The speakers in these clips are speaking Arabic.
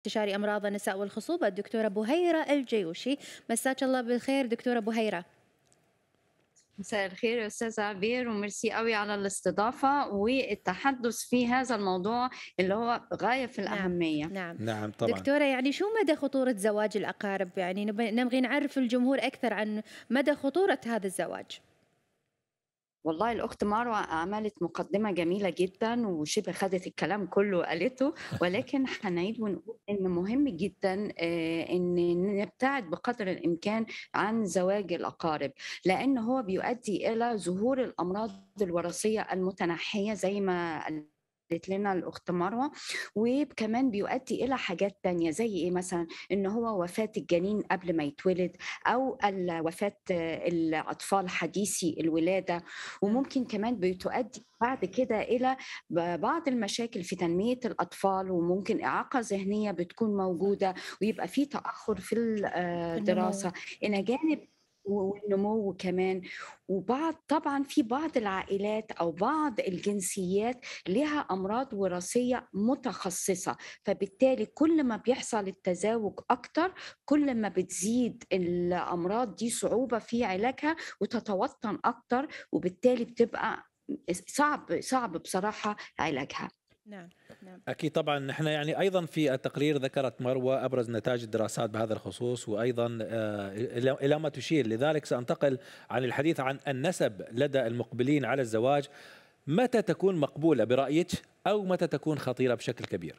استشاري امراض النساء والخصوبه الدكتوره بهيره الجيوشي مساك الله بالخير دكتوره بهيره مساء الخير استاذ عبير وميرسي قوي على الاستضافه والتحدث في هذا الموضوع اللي هو غايه في نعم، الاهميه نعم نعم, نعم طبعا دكتوره يعني شو مدى خطوره زواج الاقارب يعني نبغي نعرف الجمهور اكثر عن مدى خطوره هذا الزواج والله الأخت مروة عملت مقدمة جميلة جدا وشبه خدت الكلام كله وقالته ولكن هنعيد ونقول إن مهم جدا آه، إن نبتعد بقدر الإمكان عن زواج الأقارب لأن هو بيؤدي إلى ظهور الأمراض الوراثية المتنحية زي ما قالت لنا الاخت مروه وكمان بيؤدي الى حاجات تانية زي ايه مثلا ان هو وفاه الجنين قبل ما يتولد او وفاه الاطفال حديثي الولاده وممكن كمان بتؤدي بعد كده الى بعض المشاكل في تنميه الاطفال وممكن اعاقه ذهنيه بتكون موجوده ويبقى في تاخر في الدراسه آه، الى جانب والنمو كمان وبعض طبعا في بعض العائلات او بعض الجنسيات لها امراض وراثيه متخصصه فبالتالي كل ما بيحصل التزاوج اكتر كل ما بتزيد الامراض دي صعوبه في علاجها وتتوطن اكتر وبالتالي بتبقى صعب صعب بصراحه علاجها نعم نعم اكيد طبعا نحن يعني ايضا في التقرير ذكرت مروه ابرز نتائج الدراسات بهذا الخصوص وايضا آه، الى ما تشير لذلك سانتقل عن الحديث عن النسب لدى المقبلين على الزواج متى تكون مقبوله برايك او متى تكون خطيره بشكل كبير؟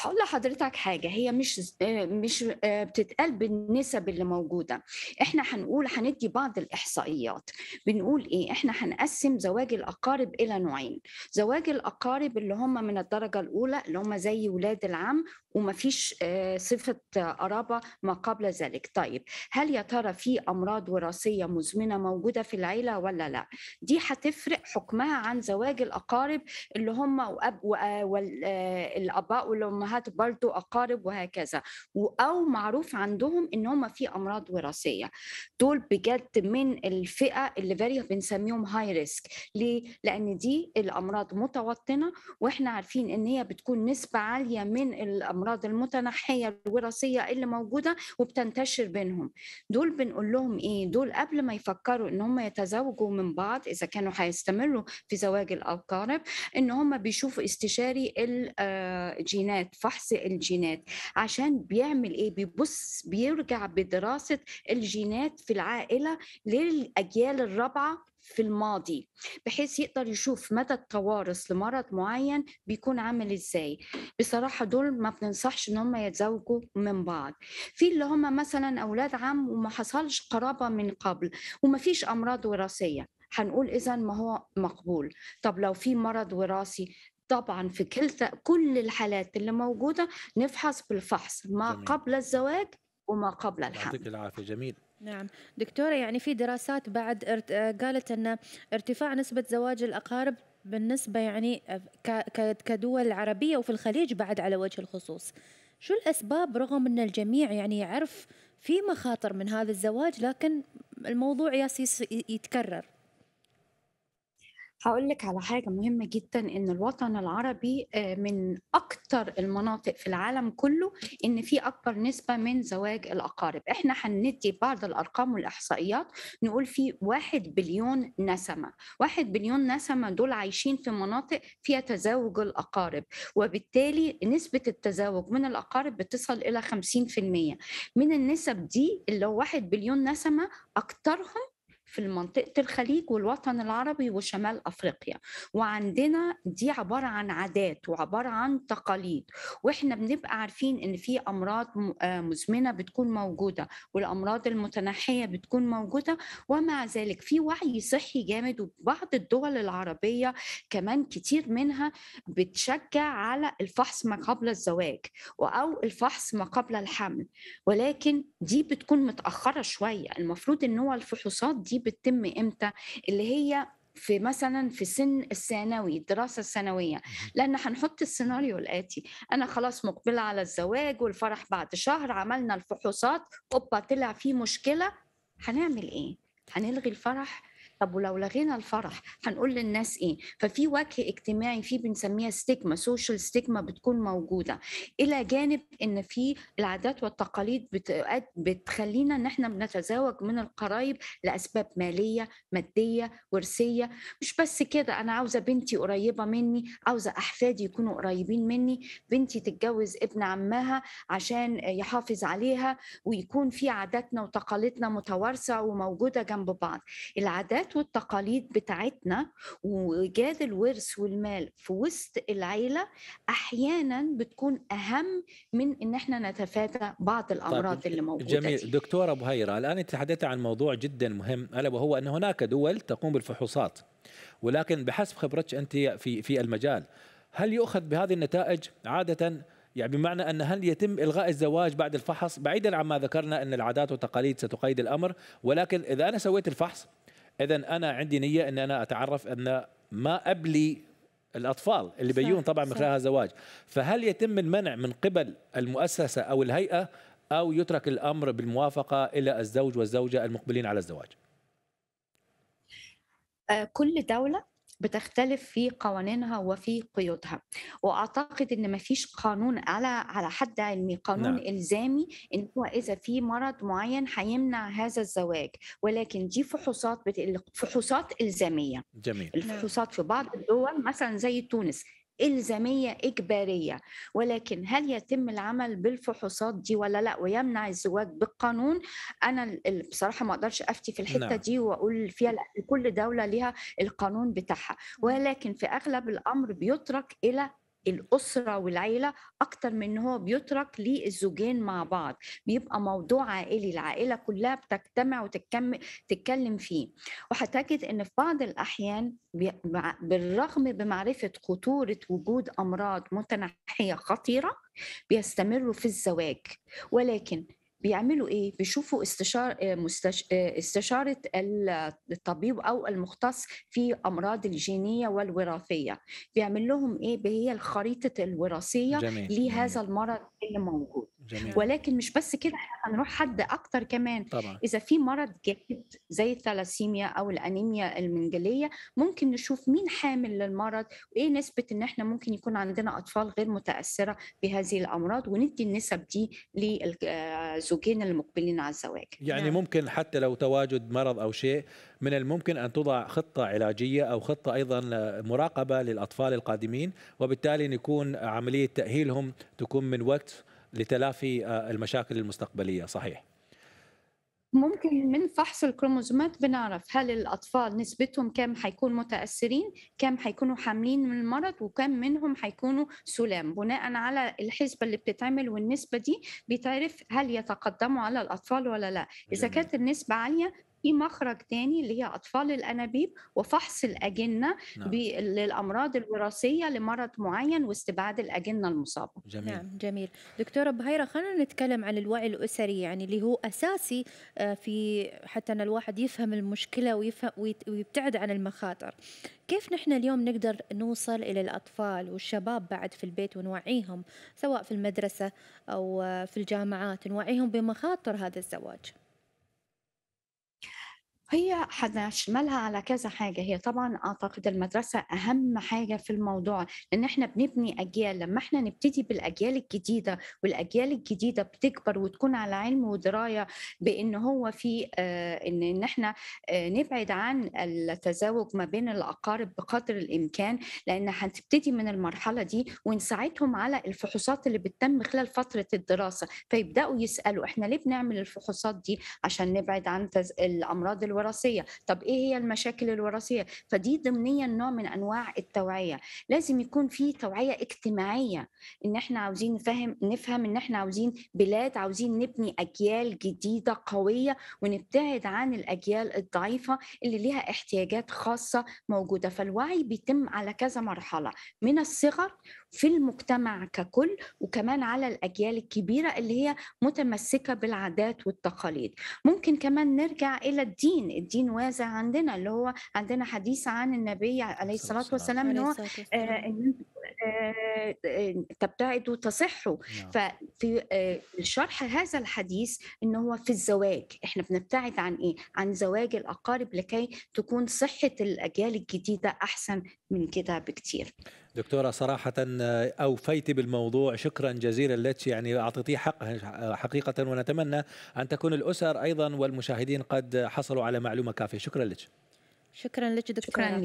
هقول لحضرتك حاجه هي مش آه، مش آه، بتتقال بالنسب اللي موجوده احنا هنقول هندي بعض الاحصائيات بنقول ايه احنا هنقسم زواج الاقارب الى نوعين زواج الاقارب اللي هم من الدرجه الاولى اللي هم زي ولاد العم ومفيش آه، صفه قرابه ما قبل ذلك طيب هل يا ترى في امراض وراثيه مزمنه موجوده في العيله ولا لا دي هتفرق حكمها عن زواج الاقارب اللي هم وأب والاباء والامهات امهات برضو اقارب وهكذا او معروف عندهم ان هم في امراض وراثيه دول بجد من الفئه اللي فيري بنسميهم هاي ريسك ليه لان دي الامراض متوطنه واحنا عارفين ان هي بتكون نسبه عاليه من الامراض المتنحيه الوراثيه اللي موجوده وبتنتشر بينهم دول بنقول لهم ايه دول قبل ما يفكروا ان هم يتزوجوا من بعض اذا كانوا هيستمروا في زواج الاقارب ان هم بيشوفوا استشاري الجينات آه، الجينات فحص الجينات عشان بيعمل ايه بيبص بيرجع بدراسه الجينات في العائله للاجيال الرابعه في الماضي بحيث يقدر يشوف مدى التوارث لمرض معين بيكون عامل ازاي بصراحه دول ما بننصحش ان هم يتزوجوا من بعض في اللي هم مثلا اولاد عم وما حصلش قرابه من قبل وما فيش امراض وراثيه هنقول اذا ما هو مقبول طب لو في مرض وراثي طبعا في كل كل الحالات اللي موجوده نفحص بالفحص ما جميل. قبل الزواج وما قبل الحمل يعطيك العافيه جميل نعم دكتورة يعني في دراسات بعد قالت أن ارتفاع نسبة زواج الأقارب بالنسبة يعني كدول عربية وفي الخليج بعد على وجه الخصوص شو الأسباب رغم أن الجميع يعني يعرف في مخاطر من هذا الزواج لكن الموضوع ياس يتكرر هقول لك على حاجة مهمة جدا إن الوطن العربي آه، من أكتر المناطق في العالم كله إن في أكبر نسبة من زواج الأقارب، إحنا هندي بعض الأرقام والإحصائيات نقول في واحد بليون نسمة، واحد بليون نسمة دول عايشين في مناطق فيها تزاوج الأقارب، وبالتالي نسبة التزاوج من الأقارب بتصل إلى 50% من النسب دي اللي هو واحد بليون نسمة أكترهم في منطقة الخليج والوطن العربي وشمال أفريقيا وعندنا دي عبارة عن عادات وعبارة عن تقاليد وإحنا بنبقى عارفين إن في أمراض آه، مزمنة بتكون موجودة والأمراض المتنحية بتكون موجودة ومع ذلك في وعي صحي جامد وبعض الدول العربية كمان كتير منها بتشجع على الفحص ما قبل الزواج أو الفحص ما قبل الحمل ولكن دي بتكون متأخرة شوية المفروض إن هو الفحوصات دي بتتم امتى اللي هي في مثلا في سن الثانوي الدراسة الثانوية لأن هنحط السيناريو الآتي أنا خلاص مقبلة على الزواج والفرح بعد شهر عملنا الفحوصات أوبا طلع في مشكلة هنعمل إيه؟ هنلغي الفرح طب ولو لغينا الفرح هنقول للناس ايه ففي وجه اجتماعي فيه بنسميها ستيكما سوشيال ستيكما بتكون موجوده الى جانب ان في العادات والتقاليد بتخلينا ان احنا بنتزاوج من القرايب لاسباب ماليه ماديه ورثيه مش بس كده انا عاوزه بنتي قريبه مني عاوزه احفادي يكونوا قريبين مني بنتي تتجوز ابن عمها عشان يحافظ عليها ويكون في عاداتنا وتقاليدنا متوارثه وموجوده جنب بعض العادات العادات والتقاليد بتاعتنا وجاد الورث والمال في وسط العيله احيانا بتكون اهم من ان احنا نتفادى بعض طيب، الامراض طيب اللي موجوده جميل دي. دكتوره بهيره الان تحدثت عن موضوع جدا مهم الا وهو ان هناك دول تقوم بالفحوصات ولكن بحسب خبرتك انت في في المجال هل يؤخذ بهذه النتائج عاده يعني بمعنى ان هل يتم الغاء الزواج بعد الفحص بعيدا عما ذكرنا ان العادات والتقاليد ستقيد الامر ولكن اذا انا سويت الفحص اذا انا عندي نيه ان انا اتعرف ان ما ابلي الاطفال اللي بيجون طبعا من خلال زواج فهل يتم المنع من قبل المؤسسه او الهيئه او يترك الامر بالموافقه الى الزوج والزوجه المقبلين على الزواج آه، كل دوله بتختلف في قوانينها وفي قيودها واعتقد ان ما فيش قانون على على حد علمي قانون نعم. الزامي ان هو اذا في مرض معين هيمنع هذا الزواج ولكن دي فحوصات بت... فحوصات الزاميه جميل الفحوصات في بعض الدول مثلا زي تونس إلزامية إجبارية ولكن هل يتم العمل بالفحوصات دي ولا لا ويمنع الزواج بالقانون أنا بصراحة ما أقدرش أفتي في الحتة نعم. دي وأقول فيها لا كل دولة لها القانون بتاعها نعم. ولكن في أغلب الأمر بيترك إلى الأسرة والعيلة أكتر من إن هو بيترك للزوجين مع بعض بيبقى موضوع عائلي العائلة كلها بتجتمع وتتكلم فيه وهتجد إن في بعض الأحيان بالرغم بمعرفة خطورة وجود أمراض متنحية خطيرة بيستمروا في الزواج ولكن بيعملوا ايه بيشوفوا استشار آه، مستش... آه، استشاره الطبيب او المختص في امراض الجينيه والوراثيه بيعمل لهم ايه هي الخريطه الوراثيه جميل. لهذا المرض اللي موجود جميل. ولكن مش بس كده احنا هنروح حد اكتر كمان طبعا. اذا في مرض جديد زي الثلاسيميا او الانيميا المنجليه ممكن نشوف مين حامل للمرض وايه نسبه ان احنا ممكن يكون عندنا اطفال غير متاثره بهذه الامراض وندي النسب دي للزوجين المقبلين على الزواج يعني نعم. ممكن حتى لو تواجد مرض او شيء من الممكن ان توضع خطه علاجيه او خطه ايضا مراقبه للاطفال القادمين وبالتالي نكون عمليه تاهيلهم تكون من وقت لتلافي آه، المشاكل المستقبليه صحيح ممكن من فحص الكروموزومات بنعرف هل الأطفال نسبتهم كام حيكون متأثرين كام هيكونوا حاملين من المرض وكم منهم هيكونوا سلام بناء على الحسبة اللي بتتعمل والنسبة دي بيتعرف هل يتقدموا على الأطفال ولا لا إذا كانت النسبة عالية في مخرج تاني اللي هي اطفال الانابيب وفحص الاجنه نعم. للامراض الوراثيه لمرض معين واستبعاد الاجنه المصابه. جميل. نعم جميل. دكتوره بهيره خلينا نتكلم عن الوعي الاسري يعني اللي هو اساسي آه، في حتى ان الواحد يفهم المشكله ويفهم ويبتعد عن المخاطر. كيف نحن اليوم نقدر نوصل الى الاطفال والشباب بعد في البيت ونوعيهم سواء في المدرسه او آه، في الجامعات نوعيهم بمخاطر هذا الزواج؟ هي حنشملها على كذا حاجة هي طبعا أعتقد المدرسة أهم حاجة في الموضوع لأن إحنا بنبني أجيال لما إحنا نبتدي بالأجيال الجديدة والأجيال الجديدة بتكبر وتكون على علم ودراية بإن هو في آه إن إن إحنا آه نبعد عن التزاوج ما بين الأقارب بقدر الإمكان لأن هتبتدي من المرحلة دي ونساعدهم على الفحوصات اللي بتتم خلال فترة الدراسة فيبدأوا يسألوا إحنا ليه بنعمل الفحوصات دي عشان نبعد عن تز... الأمراض الو... الوراثيه طب ايه هي المشاكل الوراثيه فدي ضمنيا نوع من انواع التوعيه لازم يكون في توعيه اجتماعيه ان احنا عاوزين نفهم نفهم ان احنا عاوزين بلاد عاوزين نبني اجيال جديده قويه ونبتعد عن الاجيال الضعيفه اللي ليها احتياجات خاصه موجوده فالوعي بيتم على كذا مرحله من الصغر في المجتمع ككل وكمان على الاجيال الكبيره اللي هي متمسكه بالعادات والتقاليد ممكن كمان نرجع الى الدين الدين واسع عندنا اللي هو عندنا حديث عن النبي عليه الصلاة والسلام إن هو تبتعدوا تصحوا ففي شرح هذا الحديث إن هو في الزواج إحنا بنبتعد عن إيه؟ عن زواج الأقارب لكي تكون صحة الأجيال الجديدة أحسن من كده بكتير دكتورة صراحة آه، أوفيت بالموضوع شكرا جزيلا لك يعني أعطيتيه حقه حقيقة ونتمنى أن تكون الأسر أيضا والمشاهدين قد حصلوا على معلومة كافية شكرا لك شكرا لك دكتورة شكرا لك